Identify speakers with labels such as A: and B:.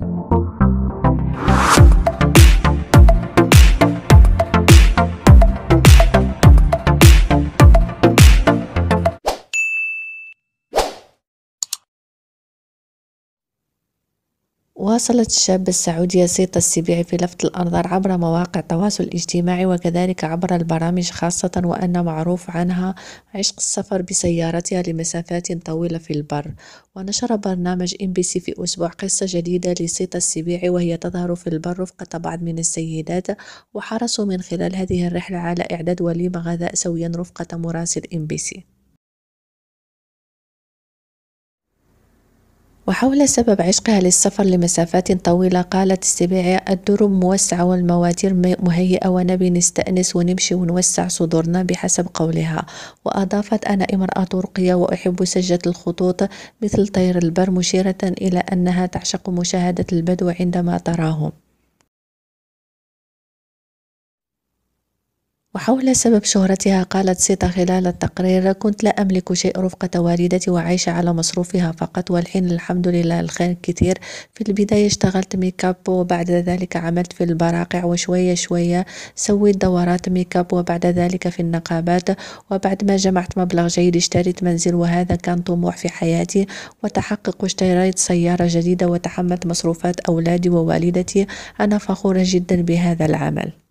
A: you واصلت الشابة السعودية سيطة السبيعي في لفت الأنظار عبر مواقع التواصل الاجتماعي وكذلك عبر البرامج خاصة وأن معروف عنها عشق السفر بسيارتها لمسافات طويلة في البر ونشر برنامج ام بي سي في أسبوع قصة جديدة لسيطة السبيعي وهي تظهر في البر رفقة بعض من السيدات وحرصوا من خلال هذه الرحلة على إعداد وليمة غذاء سويا رفقة مراسل ام بي سي وحول سبب عشقها للسفر لمسافات طويلة قالت السبيعية الدرب موسعة والمواتير مهيئة ونبي نستأنس ونمشي ونوسع صدورنا بحسب قولها وأضافت أنا امرأة ترقية وأحب سجة الخطوط مثل طير البر مشيرة إلى أنها تعشق مشاهدة البدو عندما تراهم وحول سبب شهرتها قالت سيتا خلال التقرير كنت لا أملك شيء رفقة والدتي وعايشة على مصروفها فقط والحين الحمد لله الخير كثير في البداية اشتغلت ميكاب وبعد ذلك عملت في البراقع وشوية شوية سويت دورات ميكاب وبعد ذلك في النقابات وبعد ما جمعت مبلغ جيد اشتريت منزل وهذا كان طموح في حياتي وتحقق واشتريت سيارة جديدة وتحملت مصروفات أولادي ووالدتي أنا فخورة جدا بهذا العمل